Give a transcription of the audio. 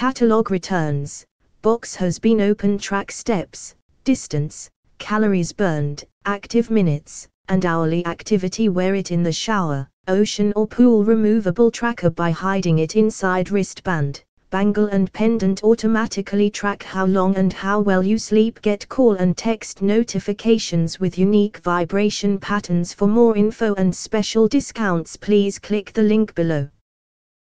Catalog returns, box has been open track steps, distance, calories burned, active minutes, and hourly activity wear it in the shower, ocean or pool removable tracker by hiding it inside wristband, bangle and pendant automatically track how long and how well you sleep get call and text notifications with unique vibration patterns for more info and special discounts please click the link below.